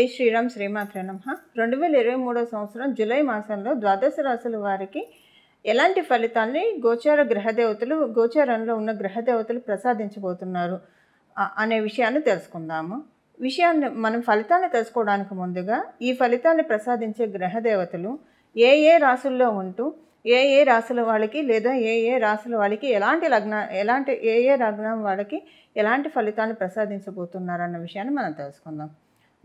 జై శ్రీరామ్ శ్రీమాత్ర నమ రెండు వేల ఇరవై మూడో సంవత్సరం జూలై మాసంలో ద్వాదశ రాశుల వారికి ఎలాంటి ఫలితాన్ని గోచార గ్రహదేవతలు గోచారంలో ఉన్న గ్రహదేవతలు ప్రసాదించబోతున్నారు అనే విషయాన్ని తెలుసుకుందాము విషయాన్ని మనం ఫలితాన్ని తెలుసుకోవడానికి ముందుగా ఈ ఫలితాన్ని ప్రసాదించే గ్రహదేవతలు ఏ ఏ రాశుల్లో ఉంటూ ఏ ఏ రాశుల వాళ్ళకి లేదా ఏ ఏ రాశుల వాళ్ళకి ఎలాంటి లగ్న ఎలాంటి ఏ ఏ లగ్నం వాళ్ళకి ఎలాంటి ఫలితాన్ని ప్రసాదించబోతున్నారన్న విషయాన్ని మనం తెలుసుకుందాం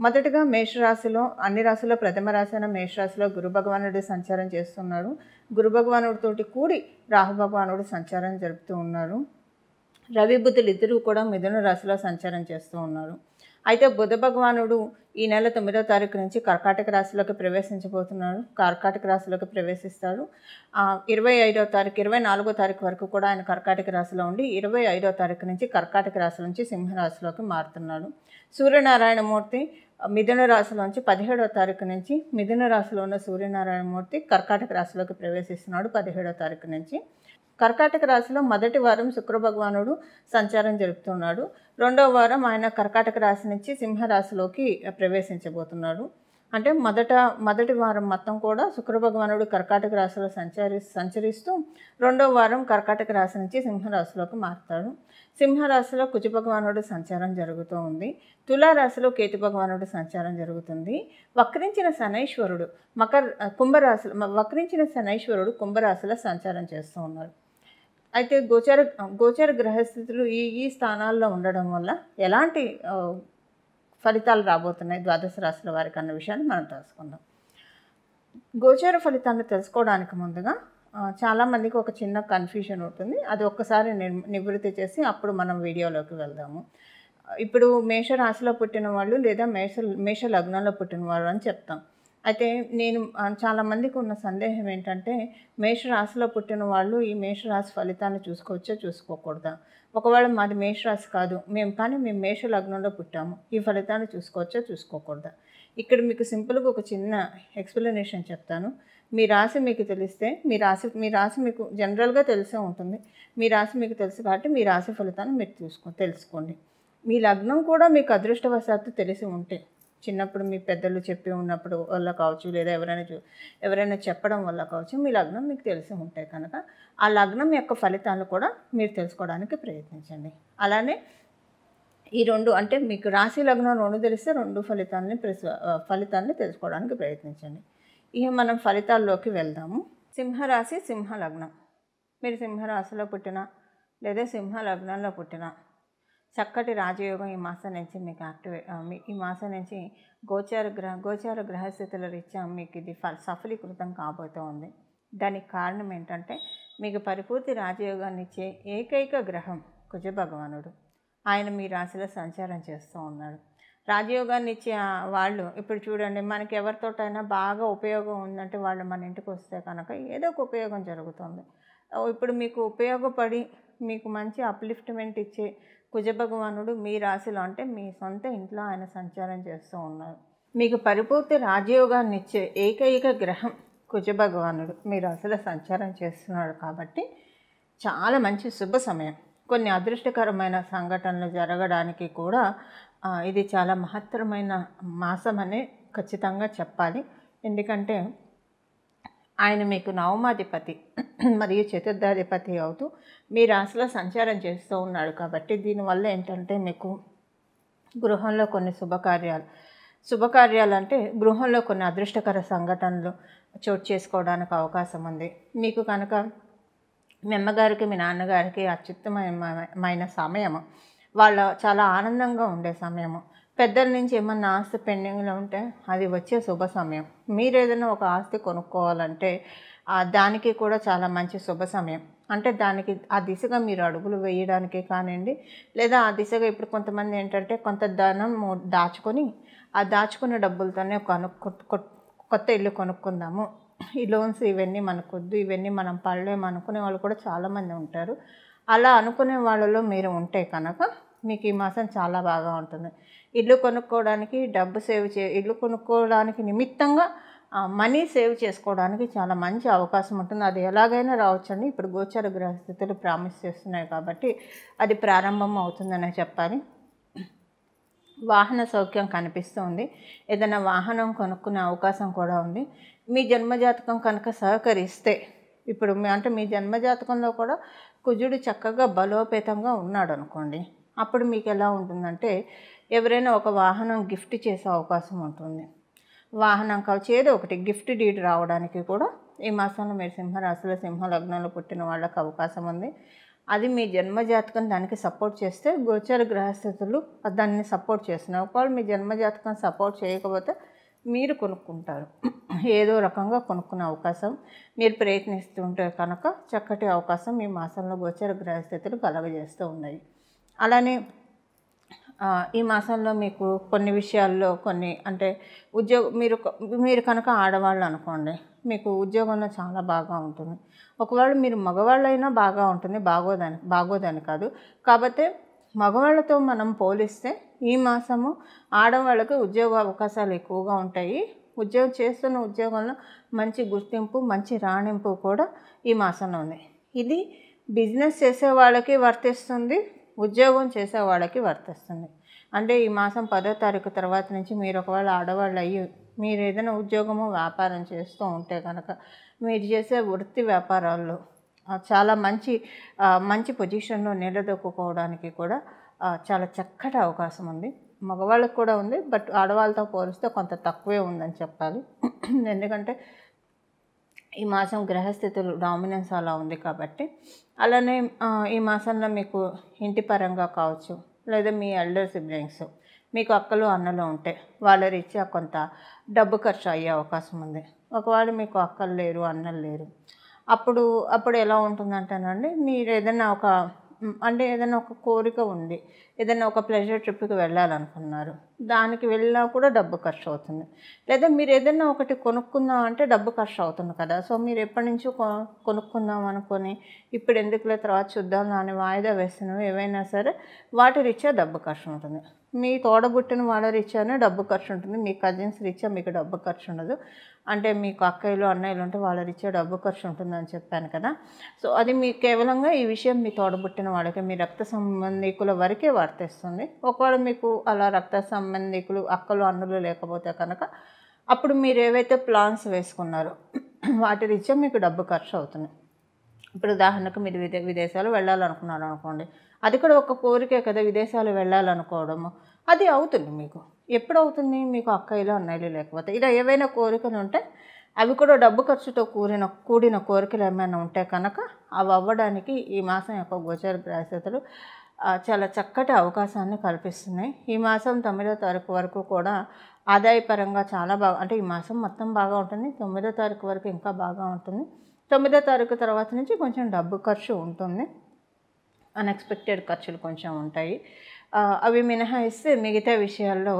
మొదటగా మేషరాశిలో అన్ని రాశుల్లో ప్రథమ రాశి అయిన మేషరాశిలో గురు భగవానుడు సంచారం చేస్తున్నాడు గురు భగవానుడితోటి కూడి రాహు భగవానుడు సంచారం జరుపుతూ ఉన్నారు రవి బుద్ధులు ఇద్దరూ కూడా మిథున రాశిలో సంచారం చేస్తూ ఉన్నారు అయితే బుధ భగవానుడు ఈ నెల తొమ్మిదో తారీఖు నుంచి కర్కాటక రాశిలోకి ప్రవేశించబోతున్నాడు కర్కాటక రాశిలోకి ప్రవేశిస్తాడు ఇరవై ఐదో తారీఖు ఇరవై నాలుగో తారీఖు వరకు కూడా ఆయన కర్కాటక రాశిలో ఉండి ఇరవై ఐదో తారీఖు నుంచి కర్కాటక రాశి నుంచి సింహరాశిలోకి మారుతున్నాడు సూర్యనారాయణమూర్తి మిథున రాశిలోంచి పదిహేడో తారీఖు నుంచి మిథున రాశిలో ఉన్న సూర్యనారాయణమూర్తి కర్కాటక రాశిలోకి ప్రవేశిస్తున్నాడు పదిహేడో తారీఖు నుంచి కర్కాటక రాశిలో మొదటి వారం శుక్రభగవానుడు సంచారం జరుపుతున్నాడు రెండవ వారం ఆయన కర్కాటక రాశి నుంచి సింహరాశిలోకి ప్రవేశించబోతున్నాడు అంటే మొదట మొదటి వారం మొత్తం కూడా శుక్ర భగవానుడు కర్కాటక రాశిలో సంచరి సంచరిస్తూ రెండో వారం కర్కాటక రాశి నుంచి సింహరాశిలోకి మారుతాడు సింహరాశిలో కుజ భగవానుడు సంచారం జరుగుతూ ఉంది తులారాశిలో కేతు భగవానుడు సంచారం జరుగుతుంది వక్రించిన శనైశ్వరుడు మకర కుంభరాశి వక్రించిన శనైశ్వరుడు కుంభరాశిలో సంచారం చేస్తూ ఉన్నారు అయితే గోచార గోచార గ్రహస్థితులు ఈ ఈ స్థానాల్లో ఉండడం వల్ల ఎలాంటి ఫలితాలు రాబోతున్నాయి ద్వాదశ రాశుల వారికి అన్న విషయాన్ని మనం తెలుసుకుందాం గోచార ఫలితాలు తెలుసుకోవడానికి ముందుగా చాలామందికి ఒక చిన్న కన్ఫ్యూషన్ ఉంటుంది అది ఒక్కసారి నివృత్తి చేసి అప్పుడు మనం వీడియోలోకి వెళ్దాము ఇప్పుడు మేషరాశిలో పుట్టిన వాళ్ళు లేదా మేష మేష లగ్నంలో పుట్టిన వాళ్ళు అని చెప్తాం అయితే నేను చాలామందికి ఉన్న సందేహం ఏంటంటే మేషరాశిలో పుట్టిన వాళ్ళు ఈ మేషరాశి ఫలితాన్ని చూసుకోవచ్చా చూసుకోకూడదా ఒకవేళ మాది మేషరాశి కాదు మేము కానీ మేము మేష లగ్నంలో పుట్టాము ఈ ఫలితాన్ని చూసుకోవచ్చా చూసుకోకూడదా ఇక్కడ మీకు సింపుల్గా ఒక చిన్న ఎక్స్ప్లెనేషన్ చెప్తాను మీ రాశి మీకు తెలిస్తే మీ రాశి మీ రాశి మీకు జనరల్గా తెలిసే ఉంటుంది మీ రాశి మీకు తెలుసు కాబట్టి మీ రాశి ఫలితాన్ని మీరు చూసుకో తెలుసుకోండి మీ లగ్నం కూడా మీకు అదృష్టవశాత్తు తెలిసి ఉంటే చిన్నప్పుడు మీ పెద్దలు చెప్పి ఉన్నప్పుడు వల్ల కావచ్చు లేదా ఎవరైనా చూ ఎవరైనా చెప్పడం వల్ల కావచ్చు మీ లగ్నం మీకు తెలిసి ఉంటాయి కనుక ఆ లగ్నం యొక్క ఫలితాలు కూడా మీరు తెలుసుకోవడానికి ప్రయత్నించండి అలానే ఈ రెండు అంటే మీకు రాశి లగ్నం రెండు తెలిస్తే రెండు ఫలితాలని ఫలితాన్ని తెలుసుకోవడానికి ప్రయత్నించండి ఇక మనం ఫలితాల్లోకి వెళ్దాము సింహరాశి సింహ లగ్నం మీరు సింహరాశిలో పుట్టిన లేదా సింహ లగ్నంలో పుట్టిన చక్కటి రాజయోగం ఈ మాసం నుంచి మీకు యాక్టివేట్ ఈ మాసం నుంచి గోచార గ్రహ గోచార గ్రహస్థితుల రీత్యా మీకు ఇది సఫలీకృతం కాబోతూ ఉంది దానికి కారణం ఏంటంటే మీకు పరిపూర్తి రాజయోగాన్ని ఇచ్చే ఏకైక గ్రహం కుజ భగవానుడు ఆయన మీ రాశిలో సంచారం చేస్తూ ఉన్నాడు రాజయోగాన్ని ఇచ్చే వాళ్ళు ఇప్పుడు చూడండి మనకి ఎవరితోటైనా బాగా ఉపయోగం ఉందంటే వాళ్ళు మన ఇంటికి వస్తే కనుక ఏదో ఒక ఉపయోగం జరుగుతుంది ఇప్పుడు మీకు ఉపయోగపడి మీకు మంచి అప్లిఫ్ట్మెంట్ ఇచ్చే కుజభగవానుడు మీ రాశిలో అంటే మీ సొంత ఇంట్లో ఆయన సంచారం చేస్తూ ఉన్నారు మీకు పరిపూర్తి రాజయోగాన్ని ఇచ్చే ఏకైక గ్రహం కుజభగవానుడు మీ రాశిలో సంచారం చేస్తున్నాడు కాబట్టి చాలా మంచి శుభ సమయం కొన్ని అదృష్టకరమైన సంఘటనలు జరగడానికి కూడా ఇది చాలా మహత్తరమైన మాసం అనే ఖచ్చితంగా చెప్పాలి ఎందుకంటే ఆయన మీకు నవమాధిపతి మరియు చతుర్థాధిపతి అవుతూ మీ రాశిలో సంచారం చేస్తూ ఉన్నాడు కాబట్టి దీనివల్ల ఏంటంటే మీకు గృహంలో కొన్ని శుభకార్యాలు శుభకార్యాలు అంటే గృహంలో కొన్ని అదృష్టకర సంఘటనలు చోటు చేసుకోవడానికి అవకాశం ఉంది మీకు కనుక మీ అమ్మగారికి మీ నాన్నగారికి అత్యుత్తమైన సమయము వాళ్ళ చాలా ఆనందంగా ఉండే సమయము పెద్దల నుంచి ఏమన్నా ఆస్తి పెండింగ్లో ఉంటే అది వచ్చే శుభ సమయం మీరు ఏదైనా ఒక ఆస్తి కొనుక్కోవాలంటే దానికి కూడా చాలా మంచి శుభ సమయం అంటే దానికి ఆ దిశగా మీరు అడుగులు వేయడానికే కానివ్వండి లేదా ఆ దిశగా ఇప్పుడు కొంతమంది ఏంటంటే కొంత ధనం దాచుకొని ఆ దాచుకున్న డబ్బులతోనే కొను కొత్త ఇల్లు కొనుక్కుందాము ఈ లోన్స్ ఇవన్నీ మనకొద్దు ఇవన్నీ మనం పడలేము అనుకునే వాళ్ళు కూడా చాలామంది ఉంటారు అలా అనుకునే వాళ్ళలో మీరు ఉంటే కనుక మీకు ఈ మాసం చాలా బాగా ఉంటుంది ఇల్లు కొనుక్కోవడానికి డబ్బు సేవ్ చే ఇల్లు కొనుక్కోవడానికి నిమిత్తంగా మనీ సేవ్ చేసుకోవడానికి చాలా మంచి అవకాశం ఉంటుంది అది ఎలాగైనా రావచ్చండి ఇప్పుడు గోచర గ్రహస్థితులు ప్రామిస్ చేస్తున్నాయి కాబట్టి అది ప్రారంభం అవుతుందనే చెప్పాలి వాహన సౌఖ్యం కనిపిస్తుంది ఏదైనా వాహనం కొనుక్కునే అవకాశం కూడా ఉంది మీ జన్మజాతకం కనుక సహకరిస్తే ఇప్పుడు అంటే మీ జన్మజాతకంలో కూడా కుజుడు చక్కగా బలోపేతంగా ఉన్నాడు అనుకోండి అప్పుడు మీకు ఎలా ఉంటుందంటే ఎవరైనా ఒక వాహనం గిఫ్ట్ చేసే అవకాశం ఉంటుంది వాహనం కావచ్చు ఏదో ఒకటి గిఫ్ట్ డీడ్ రావడానికి కూడా ఈ మాసంలో మీరు సింహరాశిలో సింహ లగ్నంలో పుట్టిన వాళ్ళకి అవకాశం ఉంది అది మీ జన్మజాతకం దానికి సపోర్ట్ చేస్తే గోచర గ్రహస్థితులు దాన్ని సపోర్ట్ చేస్తున్నాయి ఒకవేళ మీ జన్మజాతకం సపోర్ట్ చేయకపోతే మీరు కొనుక్కుంటారు ఏదో రకంగా కొనుక్కునే అవకాశం మీరు ప్రయత్నిస్తుంటే కనుక చక్కటి అవకాశం మీ మాసంలో గోచర గ్రహస్థితులు కలగజేస్తూ ఉన్నాయి అలానే ఈ మాసంలో మీకు కొన్ని విషయాల్లో కొన్ని అంటే ఉద్యోగ మీరు మీరు కనుక ఆడవాళ్ళు అనుకోండి మీకు ఉద్యోగంలో చాలా బాగా ఉంటుంది ఒకవేళ మీరు మగవాళ్ళైనా బాగా ఉంటుంది బాగోదని బాగోదని కాదు కాకపోతే మగవాళ్ళతో మనం పోలిస్తే ఈ మాసము ఆడవాళ్ళకి ఉద్యోగ అవకాశాలు ఎక్కువగా ఉంటాయి ఉద్యోగం చేస్తున్న ఉద్యోగంలో మంచి గుర్తింపు మంచి రాణింపు కూడా ఈ మాసంలో ఉంది ఇది బిజినెస్ చేసే వాళ్ళకి వర్తిస్తుంది ఉద్యోగం చేసే వాళ్ళకి వర్తిస్తుంది అంటే ఈ మాసం పదో తారీఖు తర్వాత నుంచి మీరు ఒకవేళ ఆడవాళ్ళు అయ్యి మీరు ఏదైనా ఉద్యోగము వ్యాపారం చేస్తూ ఉంటే కనుక మీరు చేసే వృత్తి వ్యాపారాల్లో చాలా మంచి మంచి పొజిషన్లో నిలదొక్కుకోవడానికి కూడా చాలా చక్కటి అవకాశం ఉంది మగవాళ్ళకు కూడా ఉంది బట్ ఆడవాళ్ళతో పోలిస్తే కొంత తక్కువే ఉందని చెప్పాలి ఎందుకంటే ఈ మాసం గ్రహస్థితులు డామినెన్స్ అలా ఉంది కాబట్టి అలానే ఈ మాసంలో మీకు ఇంటి పరంగా కావచ్చు లేదా మీ ఎల్డర్ సిబ్లింగ్స్ మీకు అక్కలు అన్నలు ఉంటే వాళ్ళ రీత్యా కొంత డబ్బు ఖర్చు అయ్యే అవకాశం ఉంది ఒకవేళ మీకు అక్కలు లేరు అన్నలు లేరు అప్పుడు అప్పుడు ఎలా ఉంటుందంటేనండి మీరు ఏదైనా ఒక అంటే ఏదైనా ఒక కోరిక ఉంది ఏదైనా ఒక ప్లెజర్ ట్రిప్కి వెళ్ళాలనుకున్నారు దానికి వెళ్ళినా కూడా డబ్బు ఖర్చు అవుతుంది లేదా మీరు ఏదైనా ఒకటి కొనుక్కుందాం అంటే డబ్బు ఖర్చు అవుతుంది కదా సో మీరు ఎప్పటి నుంచో కొనుక్కుందాం అనుకొని ఇప్పుడు ఎందుకులే తర్వాత చూద్దాం దాని వాయిదా వేస్తున్నాం ఏవైనా సరే వాటి రీత్యా డబ్బు ఖర్చు ఉంటుంది మీ తోడబుట్టిన వాళ్ళ రీత్యానే డబ్బు ఖర్చు ఉంటుంది మీ కజిన్స్ రీత్యా మీకు డబ్బు ఖర్చు ఉండదు అంటే మీకు అక్కయ్యలు అన్నయ్యలు ఉంటే వాళ్ళ ఇచ్చే డబ్బు ఖర్చు ఉంటుందని చెప్పాను కదా సో అది మీ కేవలంగా ఈ విషయం మీ తోడబుట్టిన వాళ్ళకి మీ రక్త సంబంధికుల వరకే వర్తిస్తుంది ఒకవేళ మీకు అలా రక్త సంబంధికులు అక్కలు అన్నులు లేకపోతే కనుక అప్పుడు మీరు ఏవైతే ప్లాన్స్ వేసుకున్నారో వాటి రీత్యా మీకు డబ్బు ఖర్చు అవుతుంది ఇప్పుడు ఉదాహరణకు మీరు విదే విదేశాలు వెళ్ళాలనుకున్నారు అనుకోండి అది కూడా ఒక కోరికే కదా విదేశాలు వెళ్ళాలనుకోవడము అది అవుతుంది మీకు ఎప్పుడవుతుంది మీకు ఇలా ఉన్నాయి లేకపోతే ఇలా ఏవైనా కోరికలు ఉంటే అవి కూడా డబ్బు ఖర్చుతో కూడిన కూడిన కోరికలు ఏమైనా ఉంటే కనుక అవి అవ్వడానికి ఈ మాసం యొక్క గోచర గ్రాహ్యతలు చాలా చక్కటి అవకాశాన్ని కల్పిస్తున్నాయి ఈ మాసం తొమ్మిదో తారీఖు వరకు కూడా ఆదాయపరంగా చాలా బాగా అంటే ఈ మాసం మొత్తం బాగా ఉంటుంది తొమ్మిదో తారీఖు వరకు ఇంకా బాగా ఉంటుంది తొమ్మిదో తారీఖు తర్వాత నుంచి కొంచెం డబ్బు ఖర్చు ఉంటుంది అన్ఎక్స్పెక్టెడ్ ఖర్చులు కొంచెం ఉంటాయి అవి మినహాయిస్తే మిగతా విషయాల్లో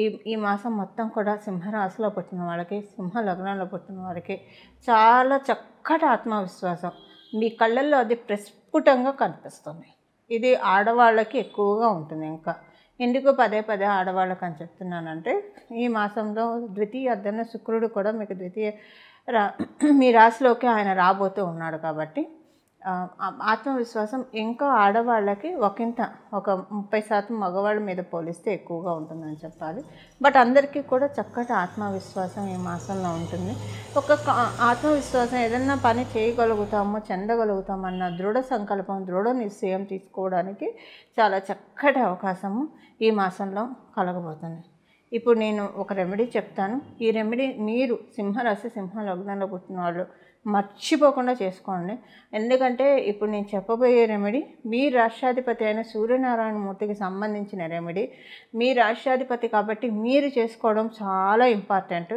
ఈ ఈ మాసం మొత్తం కూడా సింహరాశిలో పుట్టిన వాళ్ళకి సింహ లగ్నంలో పుట్టిన వాళ్ళకి చాలా చక్కటి ఆత్మవిశ్వాసం మీ కళ్ళల్లో అది ప్రస్ఫుటంగా కనిపిస్తుంది ఇది ఆడవాళ్ళకి ఎక్కువగా ఉంటుంది ఇంకా ఎందుకు పదే పదే ఆడవాళ్ళకి అని చెప్తున్నానంటే ఈ మాసంలో ద్వితీయ అర్ధన శుక్రుడు కూడా మీకు ద్వితీయ రా మీ రాశిలోకి ఆయన రాబోతూ ఉన్నాడు కాబట్టి ఆత్మవిశ్వాసం ఇంకా ఆడవాళ్ళకి ఒకంత ఒక ముప్పై శాతం మగవాళ్ళ మీద పోలిస్తే ఎక్కువగా ఉంటుందని చెప్పాలి బట్ అందరికీ కూడా చక్కటి ఆత్మవిశ్వాసం ఈ మాసంలో ఉంటుంది ఒక ఆత్మవిశ్వాసం ఏదన్నా పని చేయగలుగుతాము చెందగలుగుతాము అన్న దృఢ సంకల్పం దృఢ నిశ్చయం తీసుకోవడానికి చాలా చక్కటి అవకాశము ఈ మాసంలో కలగబోతుంది ఇప్పుడు నేను ఒక రెమెడీ చెప్తాను ఈ రెమెడీ మీరు సింహరాశి సింహ లగ్నంలో పుట్టిన వాళ్ళు మర్చిపోకుండా చేసుకోండి ఎందుకంటే ఇప్పుడు నేను చెప్పబోయే రెమెడీ మీ రాష్ట్రాధిపతి అయిన సూర్యనారాయణ మూర్తికి సంబంధించిన రెమెడీ మీ రాష్ట్రాధిపతి కాబట్టి మీరు చేసుకోవడం చాలా ఇంపార్టెంట్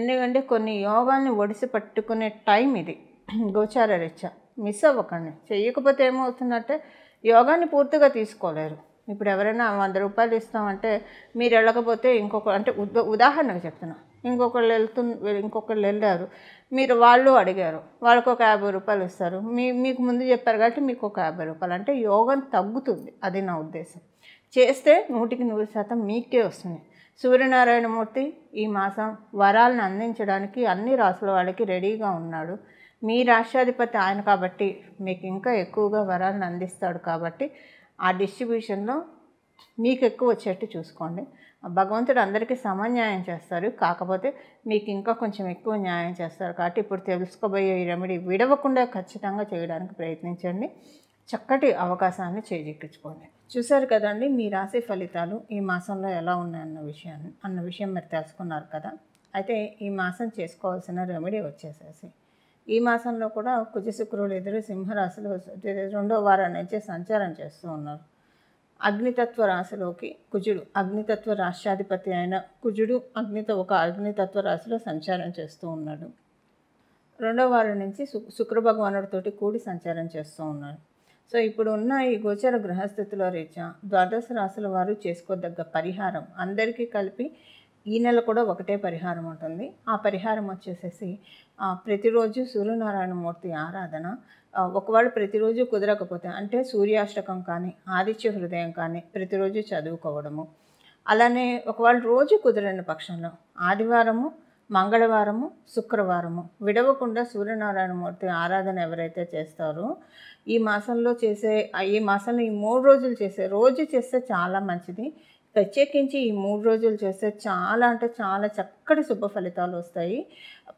ఎందుకంటే కొన్ని యోగాల్ని ఒడిసి పట్టుకునే టైం ఇది గోచార రెచ్చ మిస్ అవ్వకండి చేయకపోతే ఏమవుతుందంటే యోగాన్ని పూర్తిగా తీసుకోలేరు ఇప్పుడు ఎవరైనా వంద రూపాయలు ఇస్తామంటే మీరు వెళ్ళకపోతే ఇంకొక అంటే ఉదాహరణకు చెప్తున్నాను ఇంకొకళ్ళు వెళ్తు ఇంకొకళ్ళు వెళ్ళారు మీరు వాళ్ళు అడిగారు వాళ్ళకు ఒక యాభై రూపాయలు ఇస్తారు మీ మీకు ముందు చెప్పారు కాబట్టి మీకు ఒక యాభై రూపాయలు అంటే యోగం తగ్గుతుంది అది నా ఉద్దేశం చేస్తే నూటికి నూరు శాతం మీకే వస్తుంది సూర్యనారాయణమూర్తి ఈ మాసం వరాలను అందించడానికి అన్ని రాసుల వాళ్ళకి రెడీగా ఉన్నాడు మీ రాష్ట్రాధిపతి ఆయన కాబట్టి మీకు ఇంకా ఎక్కువగా వరాలను అందిస్తాడు కాబట్టి ఆ డిస్ట్రిబ్యూషన్లో మీకు ఎక్కువ వచ్చేట్టు చూసుకోండి భగవంతుడు అందరికీ సమన్యాయం చేస్తారు కాకపోతే మీకు ఇంకా కొంచెం ఎక్కువ న్యాయం చేస్తారు కాబట్టి ఇప్పుడు తెలుసుకోబోయే ఈ రెమెడీ విడవకుండా ఖచ్చితంగా చేయడానికి ప్రయత్నించండి చక్కటి అవకాశాన్ని చేజిక్కించుకోండి చూశారు కదండి మీ రాశి ఫలితాలు ఈ మాసంలో ఎలా ఉన్నాయన్న విషయాన్ని అన్న విషయం మీరు తెలుసుకున్నారు కదా అయితే ఈ మాసం చేసుకోవాల్సిన రెమెడీ వచ్చేసేసి ఈ మాసంలో కూడా కుజ ఎదురు సింహరాశులు రెండో వారం నుంచి సంచారం చేస్తూ ఉన్నారు అగ్నితత్వ రాశిలోకి కుజుడు అగ్నితత్వ రాష్ట్రాధిపతి అయిన కుజుడు అగ్నిత ఒక అగ్నితత్వ రాశిలో సంచారం చేస్తూ ఉన్నాడు రెండో వారం నుంచి శు శుక్ర భగవానుడితోటి కూడి సంచారం చేస్తూ ఉన్నాడు సో ఇప్పుడు ఉన్న ఈ గోచర గ్రహస్థితిలో రీత్యా ద్వాదశ రాశుల వారు చేసుకోదగ్గ పరిహారం అందరికీ కలిపి ఈ నెల కూడా ఒకటే పరిహారం ఉంటుంది ఆ పరిహారం వచ్చేసేసి ప్రతిరోజు సూర్యనారాయణమూర్తి ఆరాధన ఒకవేళ ప్రతిరోజు కుదరకపోతే అంటే సూర్యాష్టకం కానీ ఆదిత్య హృదయం కానీ ప్రతిరోజు చదువుకోవడము అలానే ఒకవేళ రోజు కుదరని పక్షంలో ఆదివారము మంగళవారము శుక్రవారము విడవకుండా సూర్యనారాయణమూర్తి ఆరాధన ఎవరైతే చేస్తారో ఈ మాసంలో చేసే ఈ మాసంలో ఈ మూడు రోజులు చేసే రోజు చేస్తే చాలా మంచిది ప్రత్యేకించి ఈ మూడు రోజులు చేస్తే చాలా అంటే చాలా చక్కటి శుభ ఫలితాలు వస్తాయి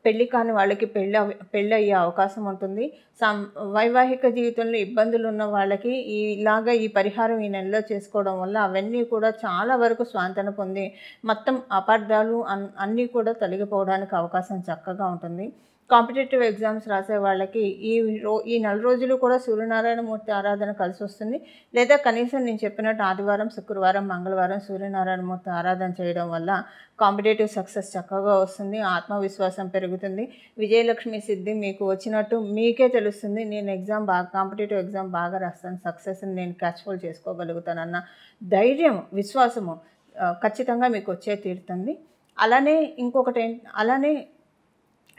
పెళ్ళి కాని వాళ్ళకి పెళ్ళి పెళ్ళి అయ్యే అవకాశం ఉంటుంది సం వైవాహిక జీవితంలో ఇబ్బందులు ఉన్న వాళ్ళకి ఇలాగ ఈ పరిహారం ఈ నెలలో చేసుకోవడం వల్ల అవన్నీ కూడా చాలా వరకు స్వాంతన పొంది మొత్తం అపార్థాలు అన్నీ కూడా తొలగిపోవడానికి అవకాశం చక్కగా ఉంటుంది కాంపిటేటివ్ ఎగ్జామ్స్ రాసే వాళ్ళకి ఈ రో ఈ నెల రోజులు కూడా సూర్యనారాయణమూర్తి ఆరాధన కలిసి వస్తుంది లేదా కనీసం నేను చెప్పినట్టు ఆదివారం శుక్రవారం మంగళవారం సూర్యనారాయణమూర్తి ఆరాధన చేయడం వల్ల కాంపిటేటివ్ సక్సెస్ చక్కగా వస్తుంది ఆత్మవిశ్వాసం పెరుగుతుంది విజయలక్ష్మి సిద్ధి మీకు వచ్చినట్టు మీకే తెలుస్తుంది నేను ఎగ్జామ్ బాగా కాంపిటేటివ్ ఎగ్జామ్ బాగా రాస్తాను సక్సెస్ని నేను క్యాచ్ఫుల్ చేసుకోగలుగుతానన్న ధైర్యం విశ్వాసము ఖచ్చితంగా మీకు వచ్చే తీరుతుంది అలానే ఇంకొకటి అలానే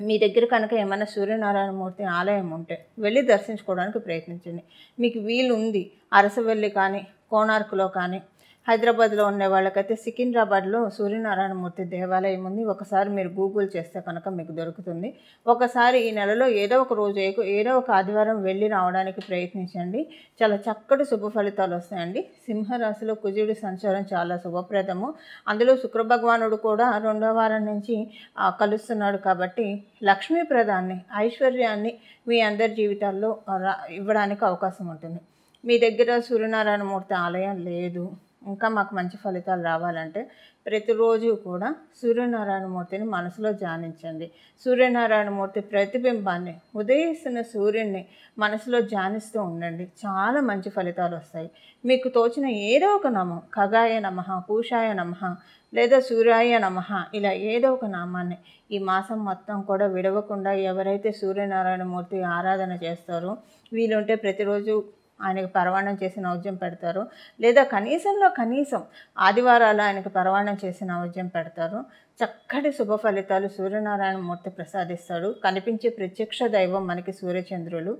మీ దగ్గర కనుక ఏమైనా సూర్యనారాయణ మూర్తి ఆలయం ఉంటే వెళ్ళి దర్శించుకోవడానికి ప్రయత్నించండి మీకు వీలుంది అరసవెల్లి కానీ కోణార్కులో కానీ హైదరాబాద్లో ఉండే వాళ్ళకైతే సికింద్రాబాద్లో సూర్యనారాయణమూర్తి దేవాలయం ఉంది ఒకసారి మీరు గూగుల్ చేస్తే కనుక మీకు దొరుకుతుంది ఒకసారి ఈ నెలలో ఏదో ఒక రోజు ఏదో ఒక ఆదివారం వెళ్ళి రావడానికి ప్రయత్నించండి చాలా చక్కటి శుభ ఫలితాలు వస్తాయండి సింహరాశిలో కుజుడి సంచారం చాలా శుభప్రదము అందులో శుక్రభగవానుడు కూడా రెండో వారం నుంచి కలుస్తున్నాడు కాబట్టి లక్ష్మీప్రదాన్ని ఐశ్వర్యాన్ని మీ అందరి జీవితాల్లో ఇవ్వడానికి అవకాశం ఉంటుంది మీ దగ్గర సూర్యనారాయణమూర్తి ఆలయం లేదు ఇంకా మాకు మంచి ఫలితాలు రావాలంటే ప్రతిరోజు కూడా సూర్యనారాయణమూర్తిని మనసులో ధ్యానించండి సూర్యనారాయణమూర్తి ప్రతిబింబాన్ని ఉదయిస్తున్న సూర్యుడిని మనసులో ధ్యానిస్తూ ఉండండి చాలా మంచి ఫలితాలు వస్తాయి మీకు తోచిన ఏదో ఒక నామం ఖగాయ నమ పూషాయ నమ లేదా సూర్యాయ నమ ఇలా ఏదో ఒక నామాన్ని ఈ మాసం మొత్తం కూడా విడవకుండా ఎవరైతే సూర్యనారాయణమూర్తి ఆరాధన చేస్తారో వీలుంటే ప్రతిరోజు ఆయనకు పరవాణం చేసి నౌద్యం పెడతారు లేదా కనీసంలో కనీసం ఆదివారాలు ఆయనకు పరవాణం చేసి నౌజ్యం పెడతారు చక్కటి శుభ ఫలితాలు సూర్యనారాయణ మూర్తి ప్రసాదిస్తాడు కనిపించే ప్రత్యక్ష దైవం మనకి సూర్యచంద్రులు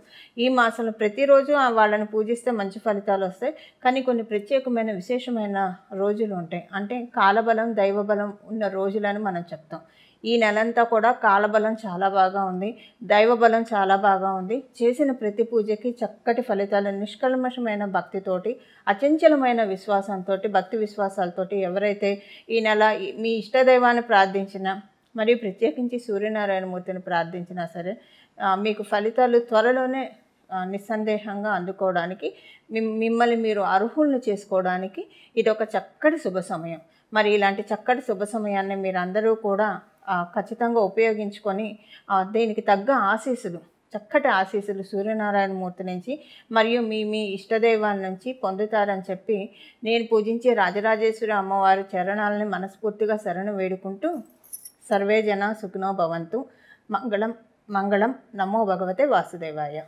ఈ మాసంలో ప్రతిరోజు వాళ్ళని పూజిస్తే మంచి ఫలితాలు వస్తాయి కానీ కొన్ని ప్రత్యేకమైన విశేషమైన రోజులు ఉంటాయి అంటే కాలబలం దైవబలం ఉన్న రోజులని మనం చెప్తాం ఈ నెలంతా కూడా కాలబలం చాలా బాగా ఉంది దైవబలం చాలా బాగా ఉంది చేసిన ప్రతి పూజకి చక్కటి ఫలితాలు నిష్కల్మషమైన భక్తితోటి అచంచలమైన విశ్వాసంతో భక్తి విశ్వాసాలతోటి ఎవరైతే ఈ నెల మీ ఇష్టదైవాన్ని ప్రార్థించినా మరియు ప్రత్యేకించి సూర్యనారాయణమూర్తిని ప్రార్థించినా సరే మీకు ఫలితాలు త్వరలోనే నిస్సందేహంగా అందుకోవడానికి మిమ్మల్ని మీరు అర్హులను చేసుకోవడానికి ఇది ఒక చక్కటి శుభ సమయం మరి ఇలాంటి చక్కటి శుభ సమయాన్ని మీరందరూ కూడా ఖచ్చితంగా ఉపయోగించుకొని దీనికి తగ్గ ఆశీస్సులు చక్కటి ఆశీస్సులు సూర్యనారాయణ మూర్తి నుంచి మరియు మీ మీ ఇష్టదైవాల నుంచి పొందుతారని చెప్పి నేను పూజించే రాజరాజేశ్వరి అమ్మవారి చరణాలని మనస్ఫూర్తిగా శరణు వేడుకుంటూ సర్వే జన సుఖినో భవంతు మంగళం మంగళం నమో భగవతే వాసుదేవాయ